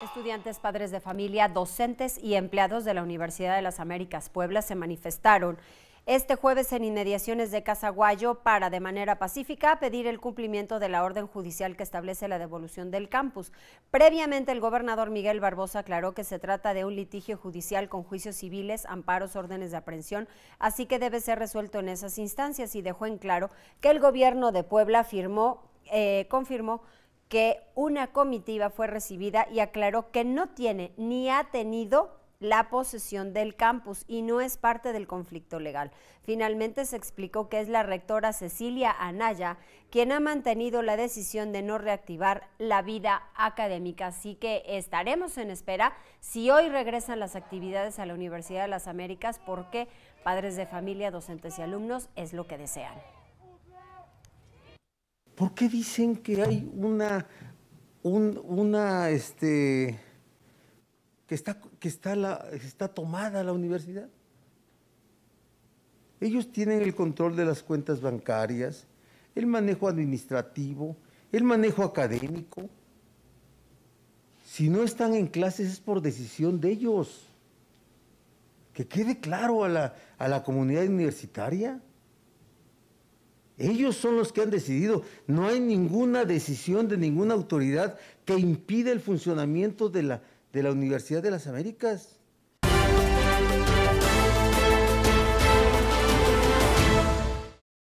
Estudiantes, padres de familia, docentes y empleados de la Universidad de las Américas Puebla se manifestaron este jueves en inmediaciones de Casaguayo para, de manera pacífica, pedir el cumplimiento de la orden judicial que establece la devolución del campus. Previamente, el gobernador Miguel Barbosa aclaró que se trata de un litigio judicial con juicios civiles, amparos, órdenes de aprehensión, así que debe ser resuelto en esas instancias y dejó en claro que el gobierno de Puebla firmó, eh, confirmó que una comitiva fue recibida y aclaró que no tiene ni ha tenido la posesión del campus y no es parte del conflicto legal. Finalmente se explicó que es la rectora Cecilia Anaya quien ha mantenido la decisión de no reactivar la vida académica. Así que estaremos en espera si hoy regresan las actividades a la Universidad de las Américas porque padres de familia, docentes y alumnos es lo que desean. ¿Por qué dicen que hay una, este, que está, tomada la universidad? Ellos tienen el control de las cuentas bancarias, el manejo administrativo, el manejo académico. Si no están en clases es por decisión de ellos. Que quede claro a la comunidad universitaria. Ellos son los que han decidido. No hay ninguna decisión de ninguna autoridad que impida el funcionamiento de la, de la Universidad de las Américas.